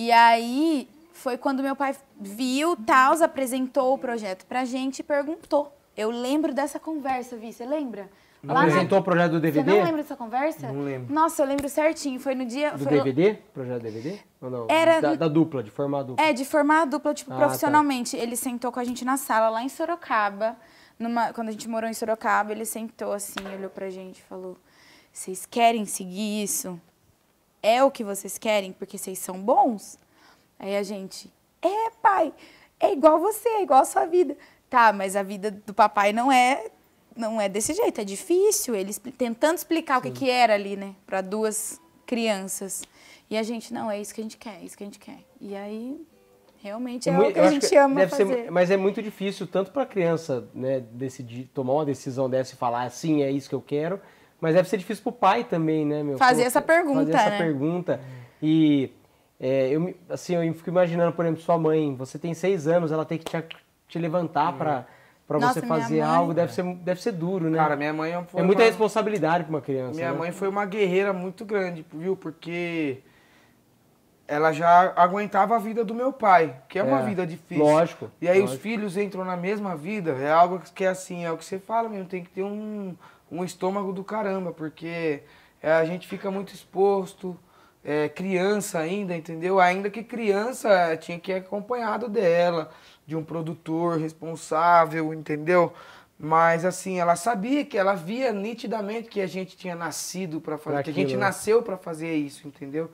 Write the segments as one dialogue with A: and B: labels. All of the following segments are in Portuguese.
A: E aí foi quando meu pai viu, Taus apresentou o projeto pra gente e perguntou. Eu lembro dessa conversa, Vi, você lembra? Lá apresentou na... o
B: projeto do DVD? Você não lembra
A: dessa conversa? Não lembro. Nossa, eu lembro certinho. Foi no dia. Do foi... DVD?
B: Projeto DVD? Ou não? Era. Da, da, dupla, de formar a dupla. É, de
A: formar a dupla, tipo, ah, tá. profissionalmente. Tá. Ele sentou com a gente na sala, lá em Sorocaba. Numa... Quando a gente morou em Sorocaba, ele sentou assim, olhou pra gente e falou: Vocês querem seguir isso? é o que vocês querem porque vocês são bons? Aí a gente, é pai, é igual você, é igual a sua vida. Tá, mas a vida do papai não é não é desse jeito, é difícil. Ele tentando explicar Sim. o que, que era ali, né, para duas crianças. E a gente, não, é isso que a gente quer, é isso que a gente quer. E aí, realmente é, é muito, o que a gente ama fazer. Ser,
B: mas é muito difícil, tanto para a criança, né, decidir, tomar uma decisão dessa e falar, assim, é isso que eu quero, mas deve ser difícil pro pai também, né, meu? Fazer Pô, essa pergunta, Fazer essa né? pergunta. E é, eu, assim, eu fico imaginando, por exemplo, sua mãe, você tem seis anos, ela tem que te, te levantar hum. pra para você fazer mãe, algo deve ser, deve ser duro, né? Cara, minha mãe é, é muita uma... responsabilidade para uma criança.
C: Minha né? mãe foi uma guerreira muito grande, viu? Porque ela já aguentava a vida do meu pai, que é, é uma vida difícil. Lógico. E aí lógico. os filhos entram na mesma vida, é algo que é assim, é o que você fala mesmo, tem que ter um, um estômago do caramba, porque eh, a gente fica muito exposto, é, criança ainda, entendeu? Ainda que criança eh, tinha que ir acompanhado dela, de um produtor responsável, entendeu? Mas assim, ela sabia que ela via nitidamente que a gente tinha nascido para fazer, que a gente né? nasceu para fazer isso, entendeu?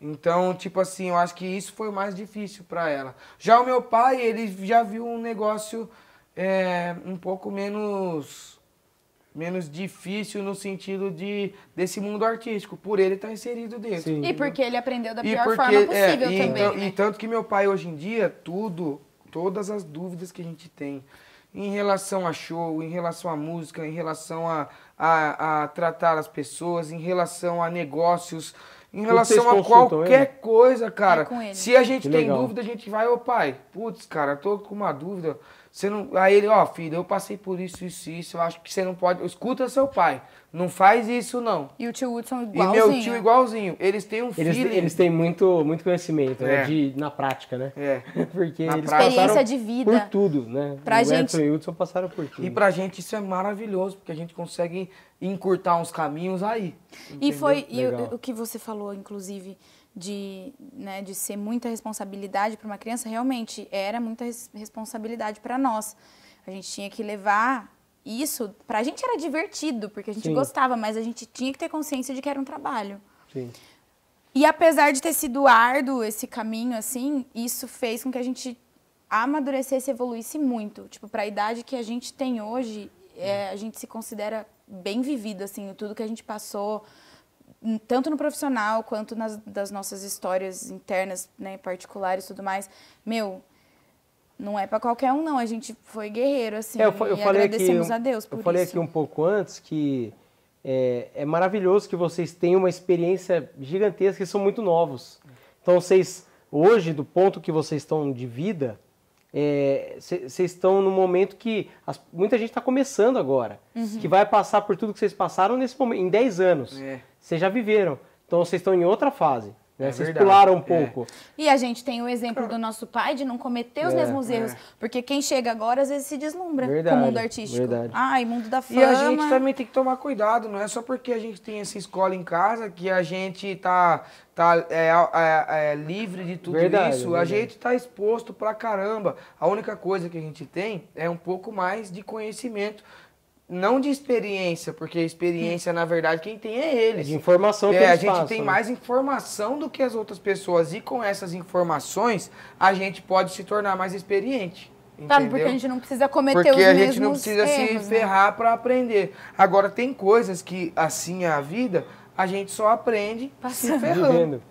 C: Então, tipo assim, eu acho que isso foi mais difícil para ela. Já o meu pai, ele já viu um negócio é, um pouco menos menos difícil no sentido de desse mundo artístico, por ele estar tá inserido dentro. Sim. E
A: porque ele aprendeu da pior porque, forma é, possível é, e, também. Então,
C: né? E tanto que meu pai hoje em dia, tudo, todas as dúvidas que a gente tem em relação a show, em relação à música, em relação a, a, a tratar as pessoas, em relação a negócios, em relação a qualquer ele? coisa, cara. É Se a gente que tem legal. dúvida, a gente vai, ô pai, putz, cara, tô com uma dúvida. Você não... Aí ele, ó, filho, eu passei por isso, isso, isso. Eu acho que você não pode. Escuta seu pai. Não faz isso, não. E o tio Hudson igualzinho. E meu tio igualzinho. Eles têm um filho. Eles, eles
B: têm muito, muito conhecimento, né, é. né? De, na prática, né? É. Porque na eles prática. passaram de vida. por tudo, né? Pra o gente... Edson e o Hudson passaram por tudo. E pra
C: gente isso é maravilhoso, porque a gente consegue encurtar uns caminhos aí. Entendeu? E foi e o, o,
A: que você falou, inclusive, de, né, de ser muita responsabilidade para uma criança, realmente era muita res responsabilidade para nós. A gente tinha que levar isso. Para a gente era divertido, porque a gente Sim. gostava, mas a gente tinha que ter consciência de que era um trabalho. Sim. E apesar de ter sido árduo esse caminho, assim, isso fez com que a gente amadurecesse e evoluísse muito. Tipo, para a idade que a gente tem hoje, é, a gente se considera bem vivido, assim, tudo que a gente passou, tanto no profissional quanto nas das nossas histórias internas, né, particulares e tudo mais. Meu, não é para qualquer um, não. A gente foi guerreiro, assim, é, eu, eu e falei agradecemos aqui, a Deus por Eu falei isso. aqui um
B: pouco antes que é, é maravilhoso que vocês tenham uma experiência gigantesca e são muito novos. Então, vocês, hoje, do ponto que vocês estão de vida, vocês é, estão no momento que as, muita gente está começando agora, uhum. que vai passar por tudo que vocês passaram nesse momento, em 10 anos. Vocês é. já viveram, então vocês estão em outra fase. É né? É Vocês verdade. pularam um é. pouco.
A: É. E a gente tem o exemplo do nosso pai de não cometer os é, mesmos é. erros. Porque quem chega agora às vezes se deslumbra verdade, com o mundo artístico. Verdade. Ai, mundo da fama. E a gente também
C: tem que tomar cuidado, não é só porque a gente tem essa escola em casa que a gente tá, tá é, livre de tudo verdade, isso. A gente tá exposto pra caramba. A única coisa que a gente tem é um pouco mais de conhecimento não de experiência, porque experiência, na verdade, quem tem é, é eles. É de informação que é, a gente passam, tem mais informação do que as outras pessoas. E com essas informações, a gente pode se tornar mais experiente. Entendeu? porque a gente não precisa
A: cometer porque os mesmos Porque a gente não precisa erros, se né?
C: ferrar né? para aprender. Agora, tem coisas que, assim, é a vida, a gente só aprende Passando. se ferrando.